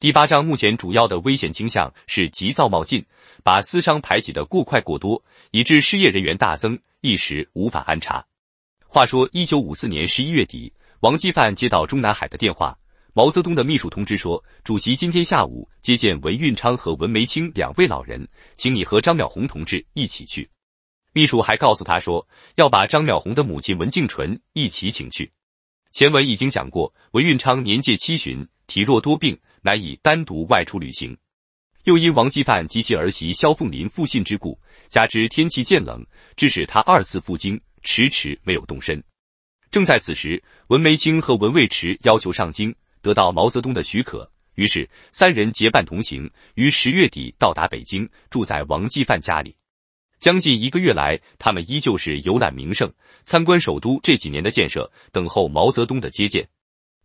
第八章目前主要的危险倾向是急躁冒进，把私商排挤的过快过多，以致失业人员大增，一时无法安插。话说一九五四年十一月底，王纪范接到中南海的电话，毛泽东的秘书通知说，主席今天下午接见文运昌和文梅清两位老人，请你和张淼红同志一起去。秘书还告诉他说，要把张淼红的母亲文静纯一起请去。前文已经讲过，文运昌年届七旬，体弱多病。难以单独外出旅行，又因王继范及其儿媳肖凤林复信之故，加之天气渐冷，致使他二次赴京迟迟没有动身。正在此时，文梅清和文蔚池要求上京，得到毛泽东的许可，于是三人结伴同行，于十月底到达北京，住在王继范家里。将近一个月来，他们依旧是游览名胜，参观首都这几年的建设，等候毛泽东的接见。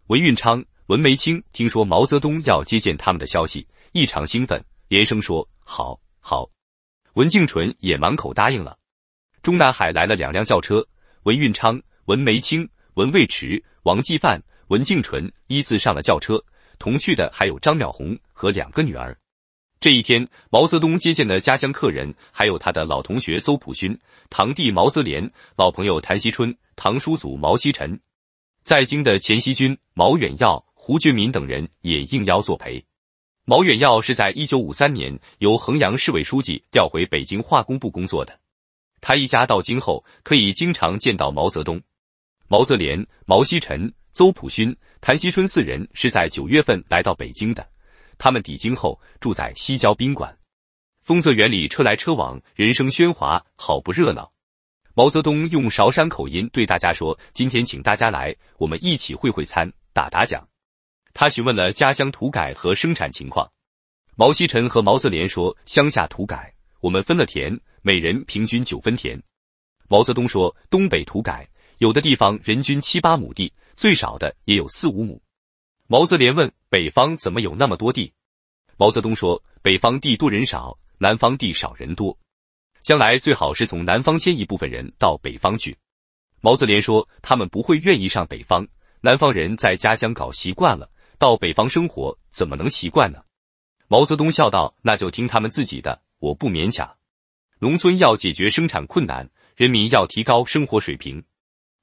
文运昌。文梅清听说毛泽东要接见他们的消息，异常兴奋，连声说：“好，好。”文静纯也满口答应了。中南海来了两辆轿车，文运昌、文梅清、文蔚池、王继范、文静纯依次上了轿车。同去的还有张淼红和两个女儿。这一天，毛泽东接见的家乡客人还有他的老同学邹普勋、堂弟毛泽连、老朋友谭锡春、堂叔祖毛锡辰，在京的钱希军、毛远耀。胡俊民等人也应邀作陪。毛远耀是在一九五三年由衡阳市委书记调回北京化工部工作的，他一家到京后可以经常见到毛泽东、毛泽连、毛希尘、邹普勋、谭熙春四人是在九月份来到北京的。他们抵京后住在西郊宾馆。丰泽园里车来车往，人声喧哗，好不热闹。毛泽东用韶山口音对大家说：“今天请大家来，我们一起会会餐，打打奖。”他询问了家乡土改和生产情况，毛希臣和毛泽连说：“乡下土改，我们分了田，每人平均九分田。”毛泽东说：“东北土改，有的地方人均七八亩地，最少的也有四五亩。”毛泽连问：“北方怎么有那么多地？”毛泽东说：“北方地多人少，南方地少人多，将来最好是从南方迁一部分人到北方去。”毛泽连说：“他们不会愿意上北方，南方人在家乡搞习惯了。”到北方生活怎么能习惯呢？毛泽东笑道：“那就听他们自己的，我不勉强。农村要解决生产困难，人民要提高生活水平。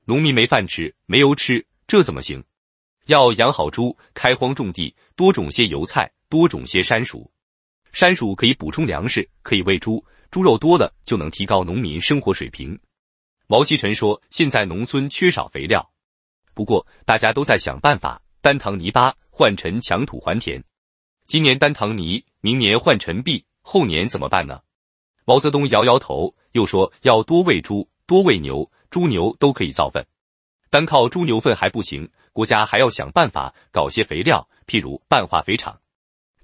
农民没饭吃，没油吃，这怎么行？要养好猪，开荒种地，多种些油菜，多种些山薯。山薯可以补充粮食，可以喂猪。猪肉多了，就能提高农民生活水平。”毛希尘说：“现在农村缺少肥料，不过大家都在想办法。”丹塘泥巴换成强土还田，今年丹塘泥，明年换陈壁，后年怎么办呢？毛泽东摇摇头，又说要多喂猪，多喂牛，猪牛都可以造粪，单靠猪牛粪还不行，国家还要想办法搞些肥料，譬如半化肥厂。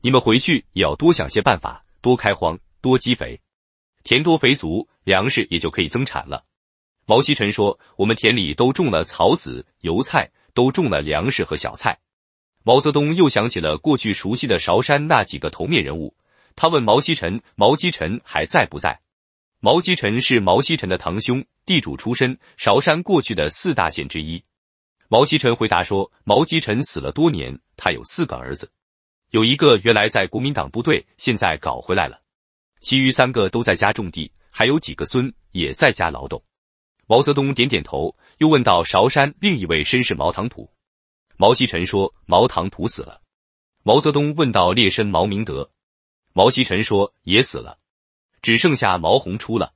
你们回去也要多想些办法，多开荒，多积肥，田多肥足，粮食也就可以增产了。毛希臣说，我们田里都种了草籽、油菜。都种了粮食和小菜。毛泽东又想起了过去熟悉的韶山那几个头面人物，他问毛锡臣：“毛希臣还在不在？”毛希臣是毛锡臣的堂兄，地主出身，韶山过去的四大县之一。毛锡臣回答说：“毛希臣死了多年，他有四个儿子，有一个原来在国民党部队，现在搞回来了，其余三个都在家种地，还有几个孙也在家劳动。”毛泽东点点头。又问到韶山另一位绅士毛唐普，毛西臣说毛唐普死了。毛泽东问到列绅毛明德，毛西臣说也死了，只剩下毛鸿初了。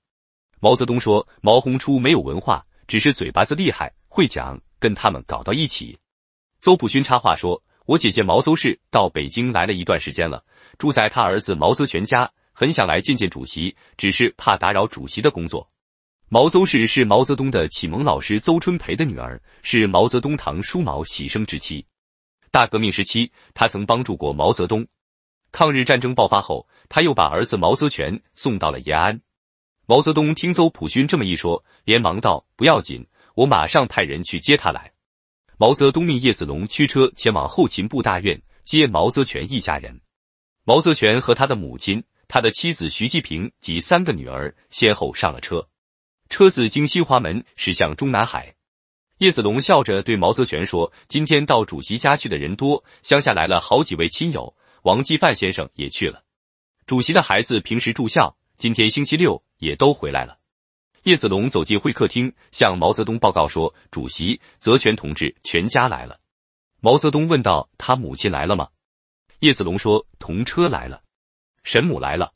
毛泽东说毛鸿初没有文化，只是嘴巴子厉害，会讲，跟他们搞到一起。邹普勋插话说，我姐姐毛邹氏到北京来了一段时间了，住在他儿子毛泽全家，很想来见见主席，只是怕打扰主席的工作。毛邹氏是毛泽东的启蒙老师邹春培的女儿，是毛泽东堂叔毛喜生之妻。大革命时期，他曾帮助过毛泽东。抗日战争爆发后，他又把儿子毛泽全送到了延安。毛泽东听邹普勋这么一说，连忙道：“不要紧，我马上派人去接他来。”毛泽东命叶子龙驱车前往后勤部大院接毛泽全一家人。毛泽全和他的母亲、他的妻子徐继平及三个女儿先后上了车。车子经新华门驶向中南海，叶子龙笑着对毛泽全说：“今天到主席家去的人多，乡下来了好几位亲友，王继范先生也去了。主席的孩子平时住校，今天星期六也都回来了。”叶子龙走进会客厅，向毛泽东报告说：“主席、泽泉同志全家来了。”毛泽东问道：“他母亲来了吗？”叶子龙说：“同车来了，神母来了。”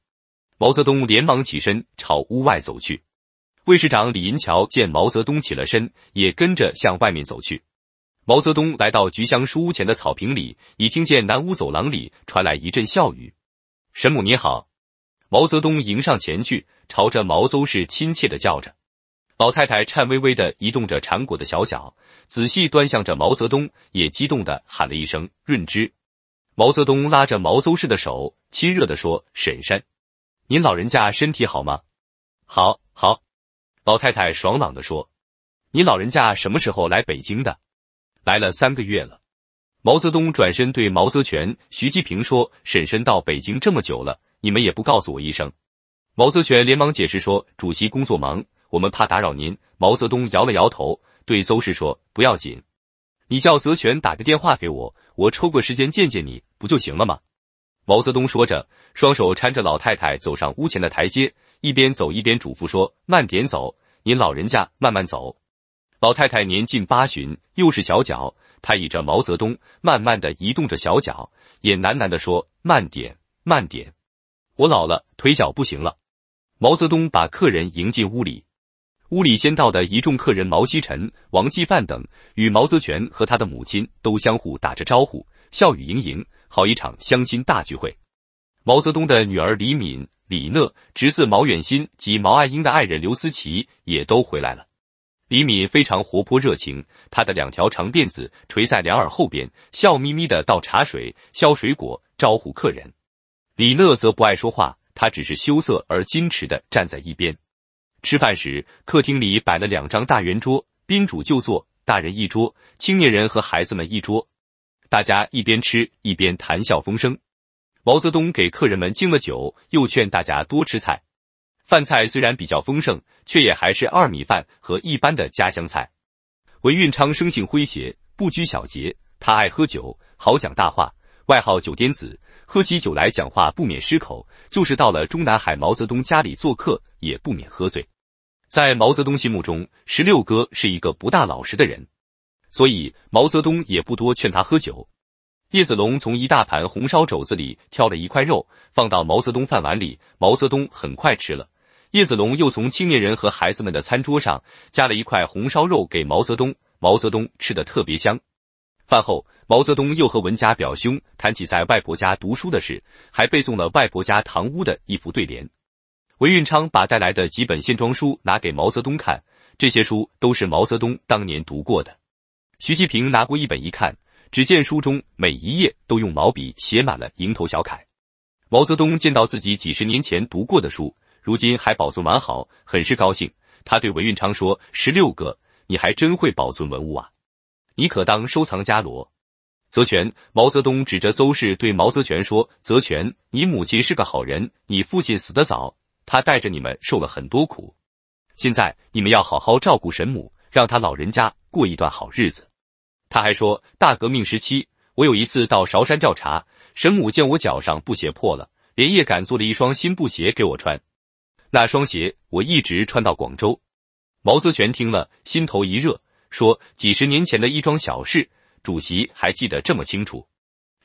毛泽东连忙起身朝屋外走去。卫士长李银桥见毛泽东起了身，也跟着向外面走去。毛泽东来到菊香书屋前的草坪里，已听见南屋走廊里传来一阵笑语。“沈母，你好！”毛泽东迎上前去，朝着毛邹氏亲切的叫着。老太太颤巍巍的移动着缠裹的小脚，仔细端详着毛泽东，也激动的喊了一声：“润之！”毛泽东拉着毛邹氏的手，亲热的说：“婶婶，您老人家身体好吗？”“好，好。”老太太爽朗地说：“你老人家什么时候来北京的？来了三个月了。”毛泽东转身对毛泽全、徐继平说：“婶婶到北京这么久了，你们也不告诉我一声。”毛泽全连忙解释说：“主席工作忙，我们怕打扰您。”毛泽东摇了摇头，对邹氏说：“不要紧，你叫泽泉打个电话给我，我抽个时间见见你不就行了吗？”毛泽东说着，双手搀着老太太走上屋前的台阶。一边走一边嘱咐说：“慢点走，您老人家慢慢走。”老太太年近八旬，又是小脚，她倚着毛泽东，慢慢的移动着小脚，也喃喃的说：“慢点，慢点，我老了，腿脚不行了。”毛泽东把客人迎进屋里，屋里先到的一众客人毛希臣、王纪范等与毛泽权和他的母亲都相互打着招呼，笑语盈盈，好一场相亲大聚会。毛泽东的女儿李敏。李讷侄子毛远新及毛岸英的爱人刘思琪也都回来了。李敏非常活泼热情，她的两条长辫子垂在两耳后边，笑眯眯的倒茶水、削水果、招呼客人。李讷则不爱说话，他只是羞涩而矜持的站在一边。吃饭时，客厅里摆了两张大圆桌，宾主就坐，大人一桌，青年人和孩子们一桌，大家一边吃一边谈笑风生。毛泽东给客人们敬了酒，又劝大家多吃菜。饭菜虽然比较丰盛，却也还是二米饭和一般的家乡菜。文运昌生性诙谐，不拘小节，他爱喝酒，好讲大话，外号“酒癫子”。喝起酒来讲话不免失口，就是到了中南海毛泽东家里做客，也不免喝醉。在毛泽东心目中，十六哥是一个不大老实的人，所以毛泽东也不多劝他喝酒。叶子龙从一大盘红烧肘子里挑了一块肉，放到毛泽东饭碗里。毛泽东很快吃了。叶子龙又从青年人和孩子们的餐桌上夹了一块红烧肉给毛泽东。毛泽东吃的特别香。饭后，毛泽东又和文家表兄谈起在外婆家读书的事，还背诵了外婆家堂屋的一副对联。文运昌把带来的几本线装书拿给毛泽东看，这些书都是毛泽东当年读过的。徐继平拿过一本一看。只见书中每一页都用毛笔写满了蝇头小楷。毛泽东见到自己几十年前读过的书，如今还保存完好，很是高兴。他对韦运昌说：“十六个，你还真会保存文物啊！你可当收藏家罗。”泽泉，毛泽东指着邹氏对毛泽全说：“泽泉，你母亲是个好人，你父亲死得早，他带着你们受了很多苦。现在你们要好好照顾神母，让他老人家过一段好日子。”他还说，大革命时期，我有一次到韶山调查，神母见我脚上布鞋破了，连夜赶做了一双新布鞋给我穿。那双鞋我一直穿到广州。毛泽全听了，心头一热，说几十年前的一桩小事，主席还记得这么清楚。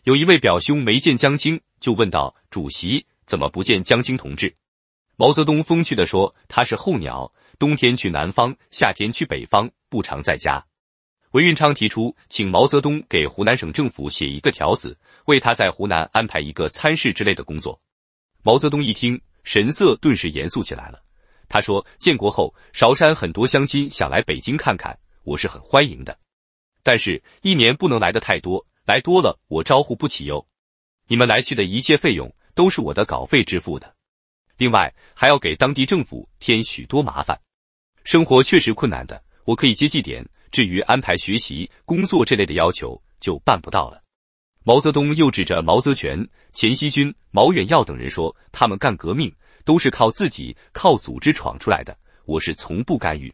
有一位表兄没见江青，就问道：“主席怎么不见江青同志？”毛泽东风趣的说：“他是候鸟，冬天去南方，夏天去北方，不常在家。”文运昌提出，请毛泽东给湖南省政府写一个条子，为他在湖南安排一个参事之类的工作。毛泽东一听，神色顿时严肃起来了。他说：“建国后，韶山很多乡亲想来北京看看，我是很欢迎的。但是一年不能来的太多，来多了我招呼不起哟。你们来去的一切费用都是我的稿费支付的。另外还要给当地政府添许多麻烦，生活确实困难的，我可以接济点。”至于安排学习、工作这类的要求就办不到了。毛泽东又指着毛泽全、钱希均、毛远耀等人说：“他们干革命都是靠自己、靠组织闯出来的，我是从不干预。”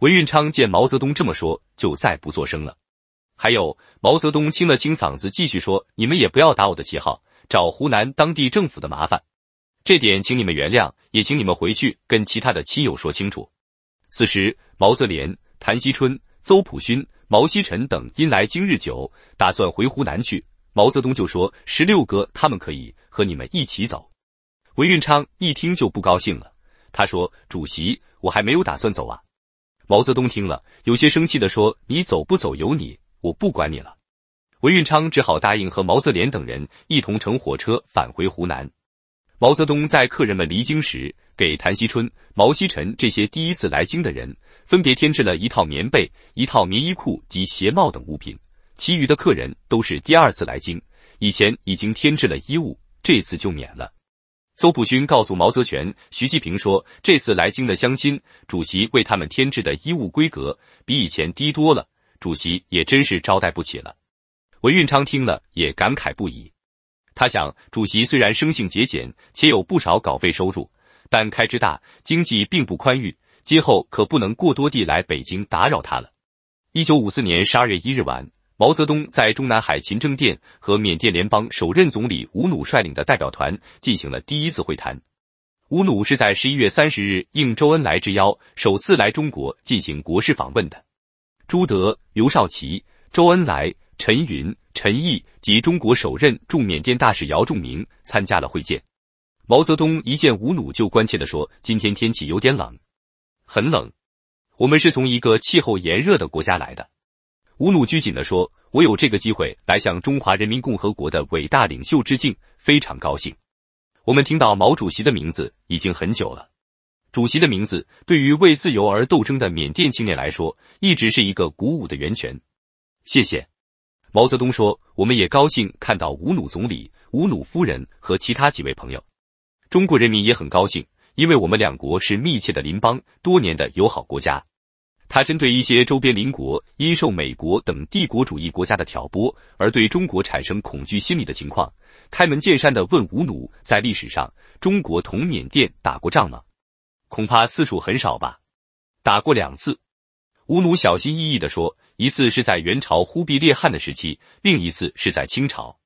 文运昌见毛泽东这么说，就再不作声了。还有，毛泽东清了清嗓子，继续说：“你们也不要打我的旗号找湖南当地政府的麻烦，这点请你们原谅，也请你们回去跟其他的亲友说清楚。”此时，毛泽连、谭锡春。邹普勋、毛希臣等因来今日久，打算回湖南去。毛泽东就说：“十六哥，他们可以和你们一起走。”韦运昌一听就不高兴了，他说：“主席，我还没有打算走啊。”毛泽东听了有些生气的说：“你走不走由你，我不管你了。”韦运昌只好答应和毛泽连等人一同乘火车返回湖南。毛泽东在客人们离京时，给谭熙春、毛西臣这些第一次来京的人，分别添置了一套棉被、一套棉衣裤及鞋帽等物品。其余的客人都是第二次来京，以前已经添置了衣物，这次就免了。邹普勋告诉毛泽全、徐继平说，这次来京的乡亲，主席为他们添置的衣物规格比以前低多了，主席也真是招待不起了。文运昌听了也感慨不已。他想，主席虽然生性节俭，且有不少稿费收入，但开支大，经济并不宽裕，今后可不能过多地来北京打扰他了。一九五四年十二月一日晚，毛泽东在中南海勤政殿和缅甸联邦首任总理吴努率领的代表团进行了第一次会谈。吴努是在十一月三十日应周恩来之邀，首次来中国进行国事访问的。朱德、刘少奇、周恩来、陈云。陈毅及中国首任驻缅甸大使姚仲明参加了会见。毛泽东一见吴努就关切的说：“今天天气有点冷，很冷。我们是从一个气候炎热的国家来的。”吴努拘谨的说：“我有这个机会来向中华人民共和国的伟大领袖致敬，非常高兴。我们听到毛主席的名字已经很久了。主席的名字对于为自由而斗争的缅甸青年来说，一直是一个鼓舞的源泉。谢谢。”毛泽东说：“我们也高兴看到吴努总理、吴努夫人和其他几位朋友，中国人民也很高兴，因为我们两国是密切的邻邦，多年的友好国家。”他针对一些周边邻国因受美国等帝国主义国家的挑拨而对中国产生恐惧心理的情况，开门见山的问吴努：“在历史上，中国同缅甸打过仗吗？恐怕次数很少吧？打过两次。”吴努小心翼翼的说：“一次是在元朝忽必烈汉的时期，另一次是在清朝。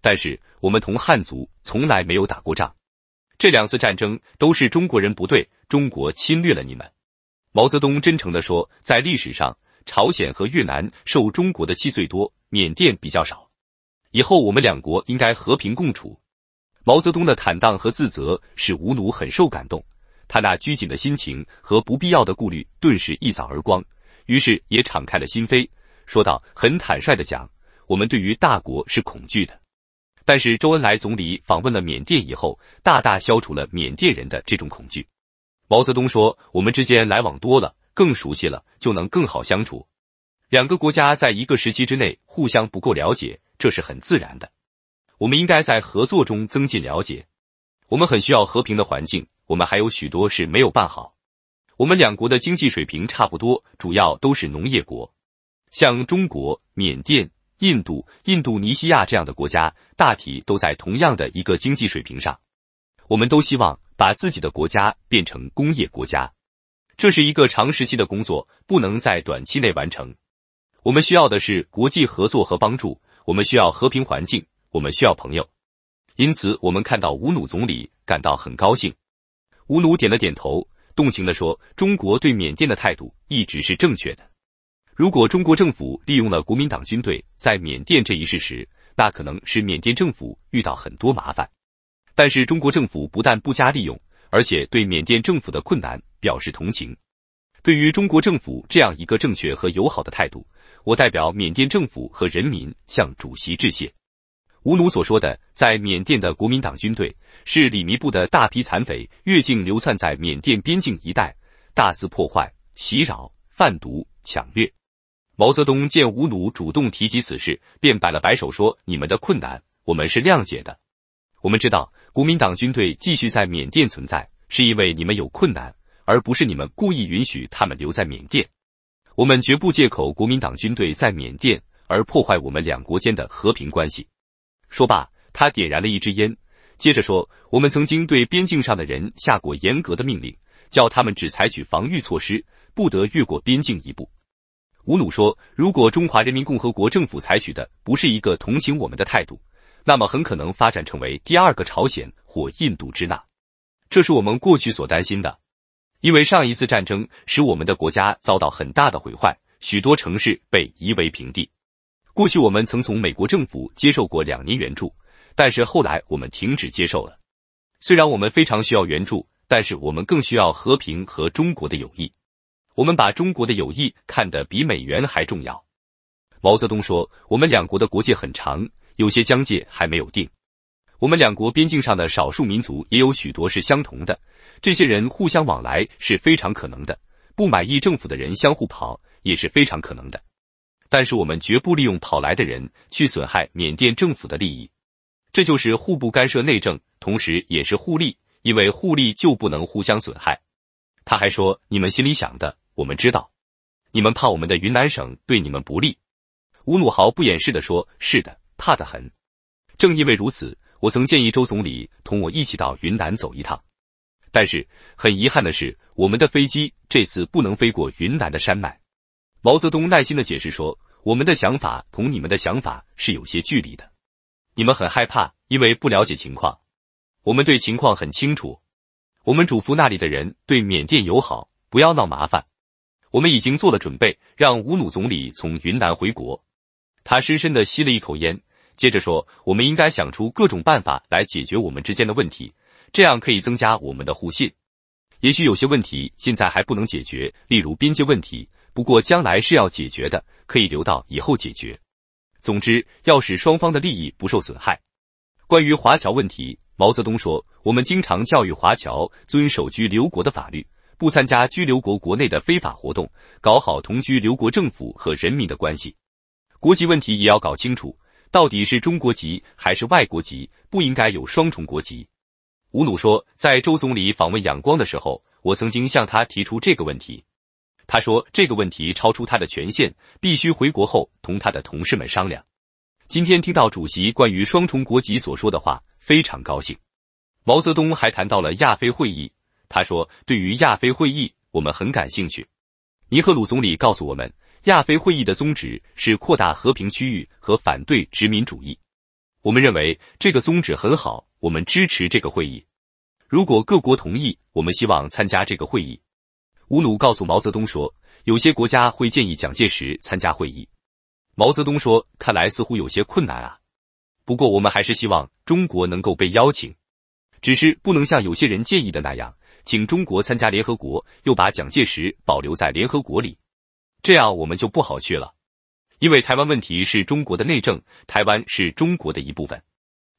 但是我们同汉族从来没有打过仗，这两次战争都是中国人不对，中国侵略了你们。”毛泽东真诚的说：“在历史上，朝鲜和越南受中国的气最多，缅甸比较少。以后我们两国应该和平共处。”毛泽东的坦荡和自责使吴努很受感动，他那拘谨的心情和不必要的顾虑顿时一扫而光。于是也敞开了心扉，说道：“很坦率的讲，我们对于大国是恐惧的。但是周恩来总理访问了缅甸以后，大大消除了缅甸人的这种恐惧。”毛泽东说：“我们之间来往多了，更熟悉了，就能更好相处。两个国家在一个时期之内互相不够了解，这是很自然的。我们应该在合作中增进了解。我们很需要和平的环境。我们还有许多事没有办好。”我们两国的经济水平差不多，主要都是农业国，像中国、缅甸、印度、印度尼西亚这样的国家，大体都在同样的一个经济水平上。我们都希望把自己的国家变成工业国家，这是一个长时期的工作，不能在短期内完成。我们需要的是国际合作和帮助，我们需要和平环境，我们需要朋友。因此，我们看到吴努总理感到很高兴。吴努点了点头。动情的说，中国对缅甸的态度一直是正确的。如果中国政府利用了国民党军队在缅甸这一事实，那可能是缅甸政府遇到很多麻烦。但是中国政府不但不加利用，而且对缅甸政府的困难表示同情。对于中国政府这样一个正确和友好的态度，我代表缅甸政府和人民向主席致谢。吴努所说的，在缅甸的国民党军队是里弥部的大批残匪越境流窜在缅甸边境一带，大肆破坏、袭扰、贩毒、抢掠。毛泽东见吴努主动提及此事，便摆了摆手说：“你们的困难，我们是谅解的。我们知道国民党军队继续在缅甸存在，是因为你们有困难，而不是你们故意允许他们留在缅甸。我们绝不借口国民党军队在缅甸而破坏我们两国间的和平关系。”说罢，他点燃了一支烟，接着说：“我们曾经对边境上的人下过严格的命令，叫他们只采取防御措施，不得越过边境一步。”吴努说：“如果中华人民共和国政府采取的不是一个同情我们的态度，那么很可能发展成为第二个朝鲜或印度支那，这是我们过去所担心的，因为上一次战争使我们的国家遭到很大的毁坏，许多城市被夷为平地。”过去我们曾从美国政府接受过两年援助，但是后来我们停止接受了。虽然我们非常需要援助，但是我们更需要和平和中国的友谊。我们把中国的友谊看得比美元还重要。毛泽东说：“我们两国的国界很长，有些疆界还没有定。我们两国边境上的少数民族也有许多是相同的，这些人互相往来是非常可能的。不满意政府的人相互跑也是非常可能的。”但是我们绝不利用跑来的人去损害缅甸政府的利益，这就是互不干涉内政，同时也是互利，因为互利就不能互相损害。他还说：“你们心里想的，我们知道，你们怕我们的云南省对你们不利。”吴努豪不掩饰的说：“是的，怕得很。”正因为如此，我曾建议周总理同我一起到云南走一趟，但是很遗憾的是，我们的飞机这次不能飞过云南的山脉。毛泽东耐心的解释说：“我们的想法同你们的想法是有些距离的，你们很害怕，因为不了解情况。我们对情况很清楚。我们嘱咐那里的人对缅甸友好，不要闹麻烦。我们已经做了准备，让吴努总理从云南回国。他深深的吸了一口烟，接着说：我们应该想出各种办法来解决我们之间的问题，这样可以增加我们的互信。也许有些问题现在还不能解决，例如边界问题。”不过将来是要解决的，可以留到以后解决。总之，要使双方的利益不受损害。关于华侨问题，毛泽东说：“我们经常教育华侨遵守居留国的法律，不参加居留国国内的非法活动，搞好同居留国政府和人民的关系。国籍问题也要搞清楚，到底是中国籍还是外国籍，不应该有双重国籍。”吴努说，在周总理访问仰光的时候，我曾经向他提出这个问题。他说：“这个问题超出他的权限，必须回国后同他的同事们商量。”今天听到主席关于双重国籍所说的话，非常高兴。毛泽东还谈到了亚非会议。他说：“对于亚非会议，我们很感兴趣。”尼赫鲁总理告诉我们，亚非会议的宗旨是扩大和平区域和反对殖民主义。我们认为这个宗旨很好，我们支持这个会议。如果各国同意，我们希望参加这个会议。吴努告诉毛泽东说：“有些国家会建议蒋介石参加会议。”毛泽东说：“看来似乎有些困难啊，不过我们还是希望中国能够被邀请，只是不能像有些人建议的那样，请中国参加联合国，又把蒋介石保留在联合国里，这样我们就不好去了。因为台湾问题是中国的内政，台湾是中国的一部分。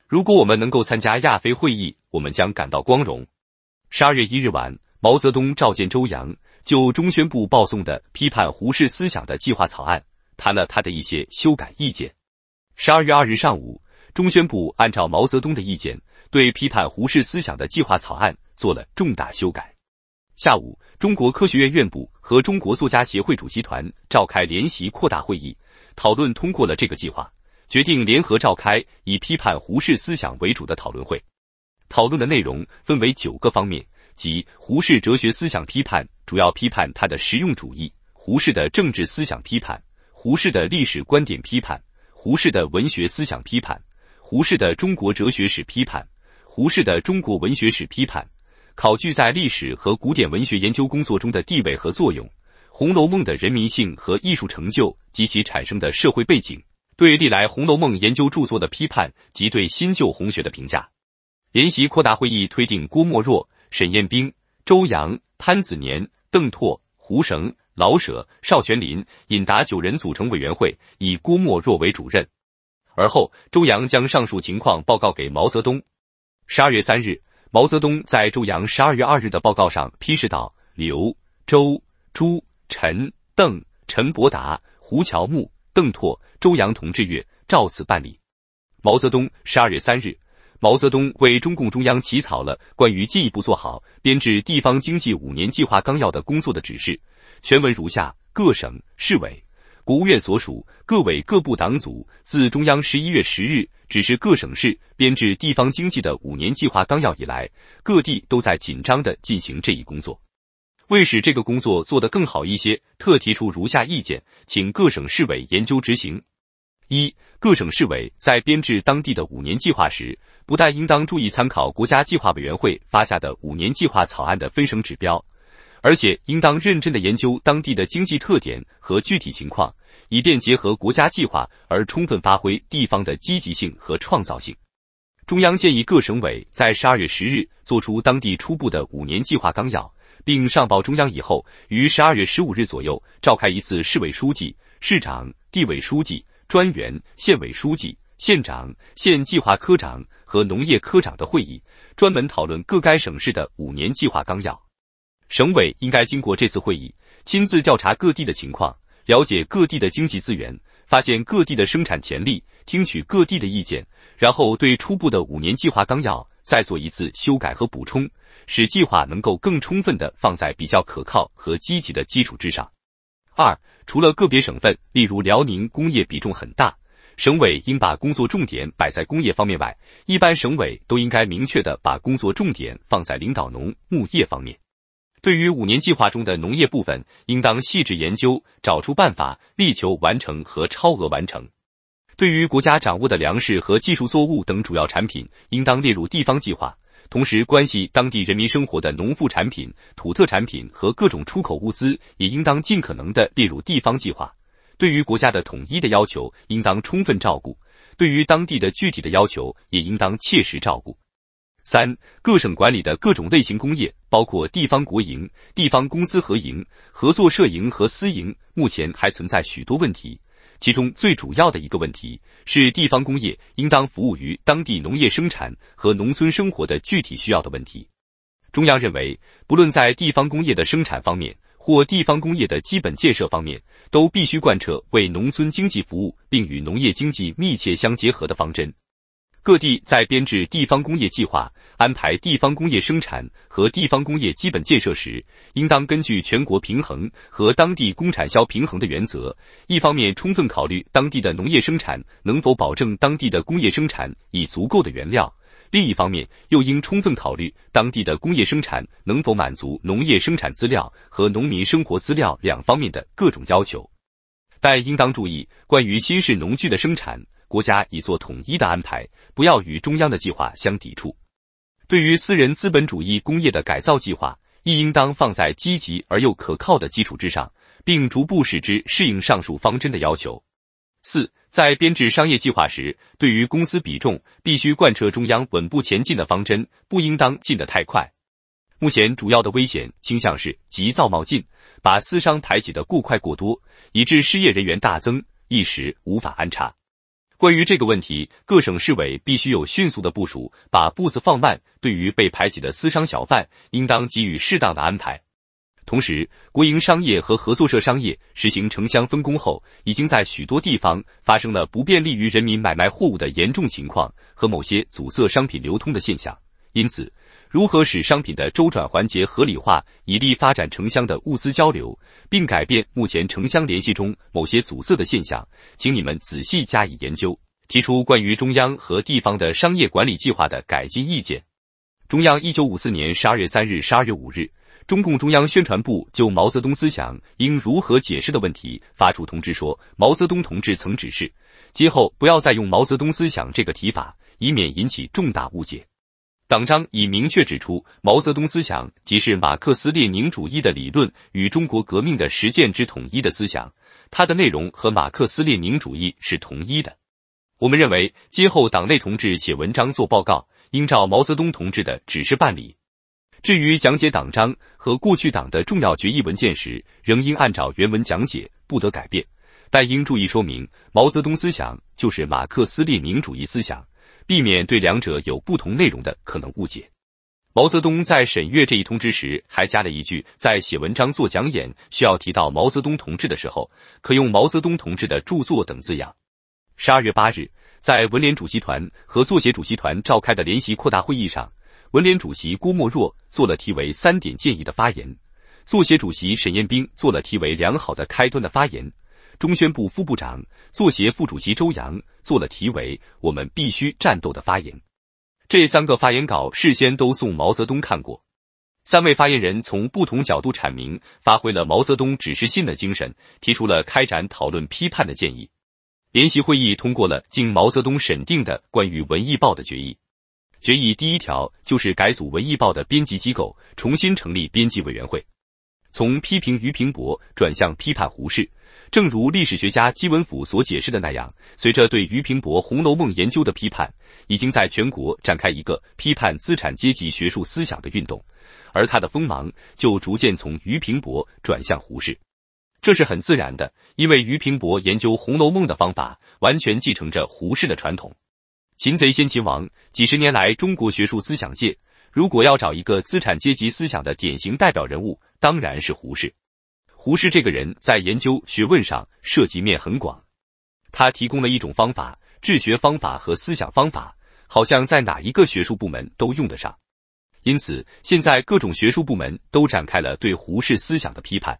如果我们能够参加亚非会议，我们将感到光荣。”十二月一日晚，毛泽东召见周扬。就中宣部报送的批判胡适思想的计划草案，谈了他的一些修改意见。十二月二日上午，中宣部按照毛泽东的意见，对批判胡适思想的计划草案做了重大修改。下午，中国科学院院部和中国作家协会主席团召开联席扩大会议，讨论通过了这个计划，决定联合召开以批判胡适思想为主的讨论会。讨论的内容分为九个方面，即胡适哲学思想批判。主要批判他的实用主义，胡适的政治思想批判，胡适的历史观点批判，胡适的文学思想批判，胡适的中国哲学史批判，胡适的中国文学史批判，考据在历史和古典文学研究工作中的地位和作用，《红楼梦》的人民性和艺术成就及其产生的社会背景，对历来《红楼梦》研究著作的批判及对新旧红学的评价，联席扩大会议推定郭沫若、沈雁冰、周扬、潘子年。邓拓、胡绳、老舍、邵玄林、尹达九人组成委员会，以郭沫若为主任。而后，周扬将上述情况报告给毛泽东。十二月三日，毛泽东在周扬十二月二日的报告上批示道：“刘、周、朱、陈、邓、陈伯达、胡乔木、邓拓、周扬同志阅，照此办理。”毛泽东，十二月三日。毛泽东为中共中央起草了关于进一步做好编制地方经济五年计划纲要的工作的指示，全文如下：各省市委、国务院所属各委各部党组，自中央十一月十日指示各省市编制地方经济的五年计划纲要以来，各地都在紧张地进行这一工作。为使这个工作做得更好一些，特提出如下意见，请各省市委研究执行。一各省市委在编制当地的五年计划时，不但应当注意参考国家计划委员会发下的五年计划草案的分省指标，而且应当认真的研究当地的经济特点和具体情况，以便结合国家计划而充分发挥地方的积极性和创造性。中央建议各省委在十二月十日作出当地初步的五年计划纲要，并上报中央以后，于十二月十五日左右召开一次市委书记、市长、地委书记。专员、县委书记、县长、县计划科长和农业科长的会议，专门讨论各该省市的五年计划纲要。省委应该经过这次会议，亲自调查各地的情况，了解各地的经济资源，发现各地的生产潜力，听取各地的意见，然后对初步的五年计划纲要再做一次修改和补充，使计划能够更充分地放在比较可靠和积极的基础之上。二。除了个别省份，例如辽宁，工业比重很大，省委应把工作重点摆在工业方面外，一般省委都应该明确的把工作重点放在领导农牧业方面。对于五年计划中的农业部分，应当细致研究，找出办法，力求完成和超额完成。对于国家掌握的粮食和技术作物等主要产品，应当列入地方计划。同时，关系当地人民生活的农副产品、土特产品和各种出口物资，也应当尽可能的列入地方计划。对于国家的统一的要求，应当充分照顾；对于当地的具体的要求，也应当切实照顾。三，各省管理的各种类型工业，包括地方国营、地方公司合营、合作社营和私营，目前还存在许多问题。其中最主要的一个问题是，地方工业应当服务于当地农业生产和农村生活的具体需要的问题。中央认为，不论在地方工业的生产方面，或地方工业的基本建设方面，都必须贯彻为农村经济服务，并与农业经济密切相结合的方针。各地在编制地方工业计划。安排地方工业生产和地方工业基本建设时，应当根据全国平衡和当地工产销平衡的原则，一方面充分考虑当地的农业生产能否保证当地的工业生产以足够的原料，另一方面又应充分考虑当地的工业生产能否满足农业生产资料和农民生活资料两方面的各种要求。但应当注意，关于新式农具的生产，国家已做统一的安排，不要与中央的计划相抵触。对于私人资本主义工业的改造计划，亦应当放在积极而又可靠的基础之上，并逐步使之适应上述方针的要求。四，在编制商业计划时，对于公司比重必须贯彻中央稳步前进的方针，不应当进得太快。目前主要的危险倾向是急躁冒进，把私商排挤的过快过多，以致失业人员大增，一时无法安插。关于这个问题，各省市委必须有迅速的部署，把步子放慢。对于被排挤的私商小贩，应当给予适当的安排。同时，国营商业和合作社商业实行城乡分工后，已经在许多地方发生了不便利于人民买卖货物的严重情况和某些阻塞商品流通的现象，因此。如何使商品的周转环节合理化，以利发展城乡的物资交流，并改变目前城乡联系中某些阻塞的现象，请你们仔细加以研究，提出关于中央和地方的商业管理计划的改进意见。中央一九五四年十二月三日、十二月五日，中共中央宣传部就毛泽东思想应如何解释的问题发出通知，说毛泽东同志曾指示，今后不要再用毛泽东思想这个提法，以免引起重大误解。党章已明确指出，毛泽东思想即是马克思列宁主义的理论与中国革命的实践之统一的思想，它的内容和马克思列宁主义是统一的。我们认为，今后党内同志写文章、做报告，应照毛泽东同志的指示办理。至于讲解党章和过去党的重要决议文件时，仍应按照原文讲解，不得改变，但应注意说明，毛泽东思想就是马克思列宁主义思想。避免对两者有不同内容的可能误解。毛泽东在审阅这一通知时，还加了一句：在写文章、做讲演需要提到毛泽东同志的时候，可用“毛泽东同志”的著作等字样。十二月八日，在文联主席团和作协主席团召开的联席扩大会议上，文联主席郭沫若做了题为“三点建议”的发言，作协主席沈雁冰做了题为“良好的开端”的发言。中宣部副部长、作协副主席周扬做了题为“我们必须战斗”的发言。这三个发言稿事先都送毛泽东看过。三位发言人从不同角度阐明、发挥了毛泽东指示信的精神，提出了开展讨论批判的建议。联席会议通过了经毛泽东审定的关于《文艺报》的决议。决议第一条就是改组《文艺报》的编辑机构，重新成立编辑委员会，从批评俞平伯转向批判胡适。正如历史学家姬文甫所解释的那样，随着对俞平伯《红楼梦》研究的批判，已经在全国展开一个批判资产阶级学术思想的运动，而他的锋芒就逐渐从俞平伯转向胡适，这是很自然的，因为俞平伯研究《红楼梦》的方法完全继承着胡适的传统。擒贼先擒王，几十年来，中国学术思想界如果要找一个资产阶级思想的典型代表人物，当然是胡适。胡适这个人，在研究学问上涉及面很广，他提供了一种方法，治学方法和思想方法，好像在哪一个学术部门都用得上，因此现在各种学术部门都展开了对胡适思想的批判。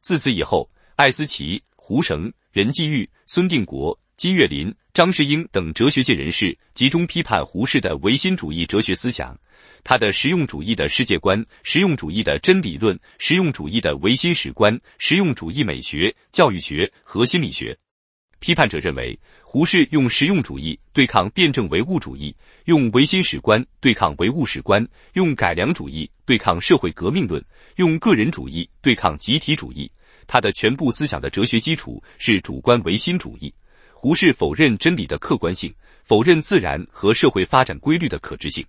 自此以后，艾思奇、胡绳、任继玉、孙定国、金岳霖。张世英等哲学界人士集中批判胡适的唯心主义哲学思想，他的实用主义的世界观、实用主义的真理论、实用主义的唯心史观、实用主义美学、教育学和心理学。批判者认为，胡适用实用主义对抗辩证唯物主义，用唯心史观对抗唯物史观，用改良主义对抗社会革命论，用个人主义对抗集体主义。他的全部思想的哲学基础是主观唯心主义。胡适否认真理的客观性，否认自然和社会发展规律的可知性。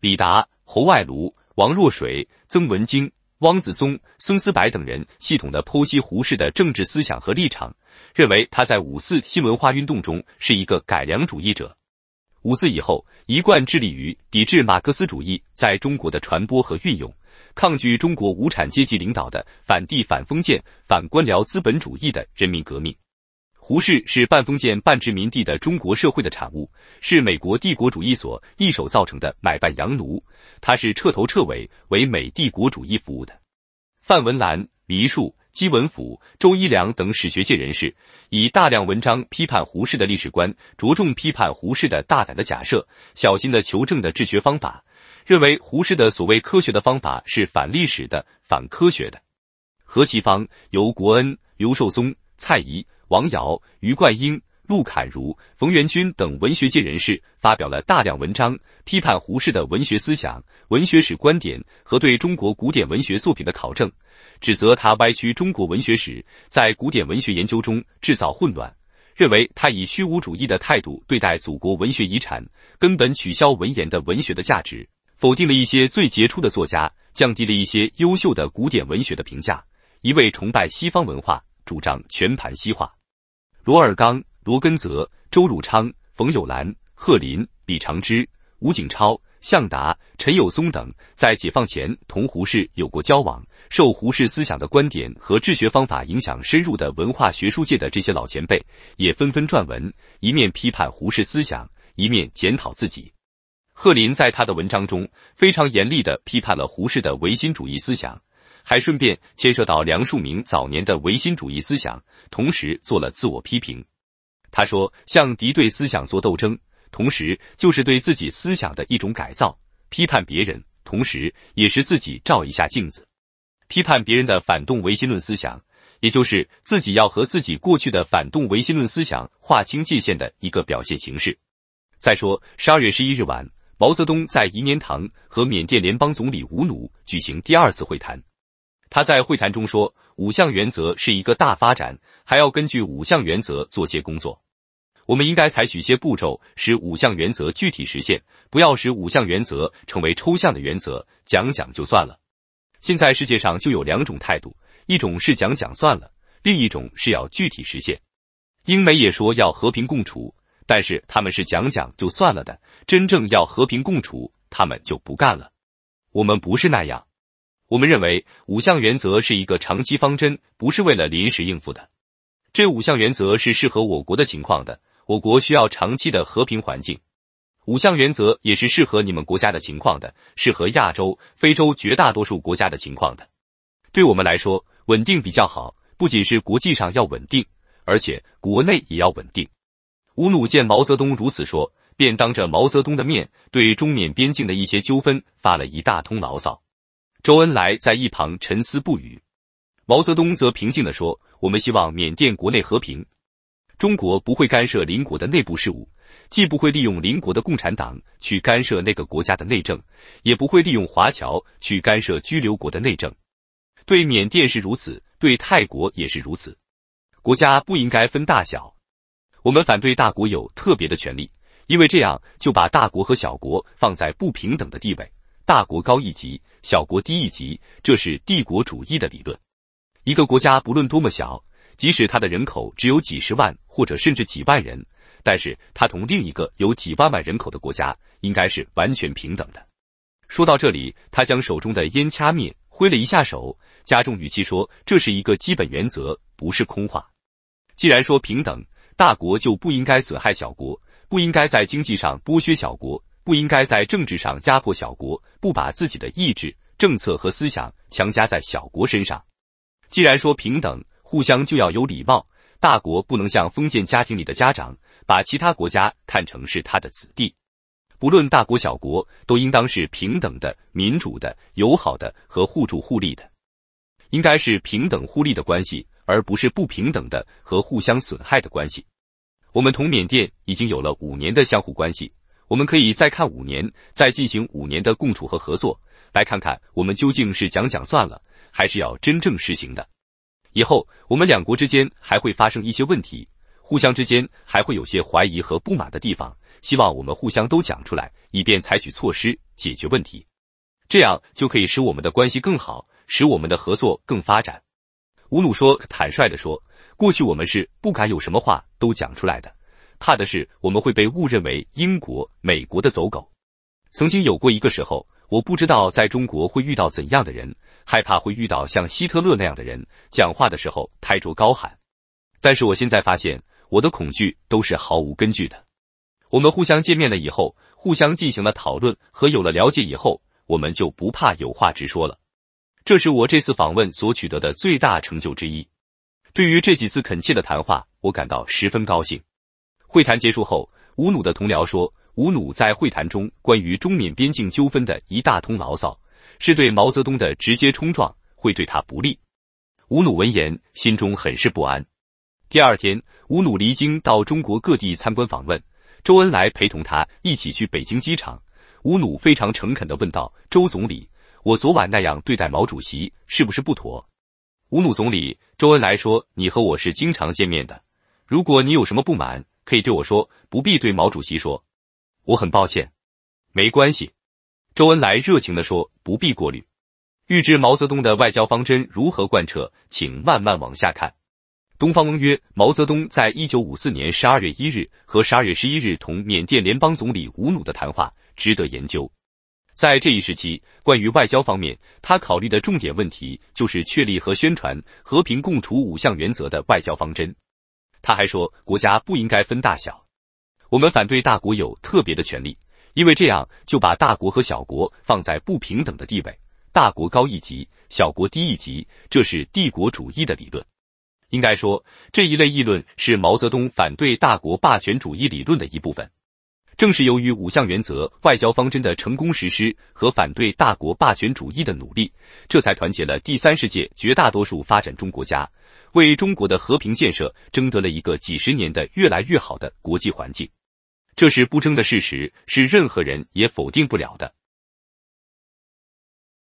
李达、侯外庐、王若水、曾文京、汪子松、孙思白等人系统的剖析胡适的政治思想和立场，认为他在五四新文化运动中是一个改良主义者。五四以后，一贯致力于抵制马克思主义在中国的传播和运用，抗拒中国无产阶级领导的反帝、反封建、反官僚资本主义的人民革命。胡适是半封建半殖民地的中国社会的产物，是美国帝国主义所一手造成的买办洋奴。他是彻头彻尾为美帝国主义服务的。范文澜、黎树、姬文甫、周一良等史学界人士以大量文章批判胡适的历史观，着重批判胡适的大胆的假设、小心的求证的治学方法，认为胡适的所谓科学的方法是反历史的、反科学的。何其芳、由国恩、刘寿松、蔡仪。王瑶、余冠英、陆侃如、冯元君等文学界人士发表了大量文章，批判胡适的文学思想、文学史观点和对中国古典文学作品的考证，指责他歪曲中国文学史，在古典文学研究中制造混乱，认为他以虚无主义的态度对待祖国文学遗产，根本取消文言的文学的价值，否定了一些最杰出的作家，降低了一些优秀的古典文学的评价，一味崇拜西方文化。主张全盘西化，罗尔纲、罗根泽、周汝昌、冯友兰、贺林、李长之、吴景超、向达、陈友松等，在解放前同胡适有过交往，受胡适思想的观点和治学方法影响深入的文化学术界的这些老前辈，也纷纷撰文，一面批判胡适思想，一面检讨自己。贺林在他的文章中，非常严厉的批判了胡适的唯心主义思想。还顺便牵涉到梁漱溟早年的唯心主义思想，同时做了自我批评。他说：“向敌对思想做斗争，同时就是对自己思想的一种改造。批判别人，同时也是自己照一下镜子。批判别人的反动唯心论思想，也就是自己要和自己过去的反动唯心论思想划清界限的一个表现形式。”再说，十二月十一日晚，毛泽东在颐年堂和缅甸联邦总理吴努举行第二次会谈。他在会谈中说：“五项原则是一个大发展，还要根据五项原则做些工作。我们应该采取些步骤，使五项原则具体实现，不要使五项原则成为抽象的原则，讲讲就算了。现在世界上就有两种态度，一种是讲讲算了，另一种是要具体实现。英美也说要和平共处，但是他们是讲讲就算了的，真正要和平共处，他们就不干了。我们不是那样。”我们认为五项原则是一个长期方针，不是为了临时应付的。这五项原则是适合我国的情况的，我国需要长期的和平环境。五项原则也是适合你们国家的情况的，适合亚洲、非洲绝大多数国家的情况的。对我们来说，稳定比较好，不仅是国际上要稳定，而且国内也要稳定。吴努见毛泽东如此说，便当着毛泽东的面对中缅边境的一些纠纷发了一大通牢骚。周恩来在一旁沉思不语，毛泽东则平静地说：“我们希望缅甸国内和平，中国不会干涉邻国的内部事务，既不会利用邻国的共产党去干涉那个国家的内政，也不会利用华侨去干涉居留国的内政。对缅甸是如此，对泰国也是如此。国家不应该分大小，我们反对大国有特别的权利，因为这样就把大国和小国放在不平等的地位。”大国高一级，小国低一级，这是帝国主义的理论。一个国家不论多么小，即使它的人口只有几十万或者甚至几万人，但是它同另一个有几万万人口的国家应该是完全平等的。说到这里，他将手中的烟掐灭，挥了一下手，加重语气说：“这是一个基本原则，不是空话。既然说平等，大国就不应该损害小国，不应该在经济上剥削小国。”不应该在政治上压迫小国，不把自己的意志、政策和思想强加在小国身上。既然说平等，互相就要有礼貌。大国不能像封建家庭里的家长，把其他国家看成是他的子弟。不论大国小国，都应当是平等的、民主的、友好的和互助互利的，应该是平等互利的关系，而不是不平等的和互相损害的关系。我们同缅甸已经有了五年的相互关系。我们可以再看五年，再进行五年的共处和合作，来看看我们究竟是讲讲算了，还是要真正实行的。以后我们两国之间还会发生一些问题，互相之间还会有些怀疑和不满的地方，希望我们互相都讲出来，以便采取措施解决问题，这样就可以使我们的关系更好，使我们的合作更发展。吴鲁说：“坦率地说，过去我们是不敢有什么话都讲出来的。”怕的是我们会被误认为英国、美国的走狗。曾经有过一个时候，我不知道在中国会遇到怎样的人，害怕会遇到像希特勒那样的人，讲话的时候抬着高喊。但是我现在发现，我的恐惧都是毫无根据的。我们互相见面了以后，互相进行了讨论和有了了解以后，我们就不怕有话直说了。这是我这次访问所取得的最大成就之一。对于这几次恳切的谈话，我感到十分高兴。会谈结束后，吴努的同僚说，吴努在会谈中关于中缅边境纠纷的一大通牢骚，是对毛泽东的直接冲撞，会对他不利。吴努闻言，心中很是不安。第二天，吴努离京到中国各地参观访问，周恩来陪同他一起去北京机场。吴努非常诚恳的问道：“周总理，我昨晚那样对待毛主席，是不是不妥？”吴努总理，周恩来说：“你和我是经常见面的，如果你有什么不满。”可以对我说，不必对毛主席说。我很抱歉，没关系。周恩来热情的说，不必过虑。欲知毛泽东的外交方针如何贯彻，请慢慢往下看。东方翁曰：毛泽东在一九五四年十二月一日和十二月十一日同缅甸联邦总理吴努的谈话，值得研究。在这一时期，关于外交方面，他考虑的重点问题就是确立和宣传和平共处五项原则的外交方针。他还说，国家不应该分大小，我们反对大国有特别的权利，因为这样就把大国和小国放在不平等的地位，大国高一级，小国低一级，这是帝国主义的理论。应该说，这一类议论是毛泽东反对大国霸权主义理论的一部分。正是由于五项原则外交方针的成功实施和反对大国霸权主义的努力，这才团结了第三世界绝大多数发展中国家，为中国的和平建设争得了一个几十年的越来越好的国际环境。这是不争的事实，是任何人也否定不了的。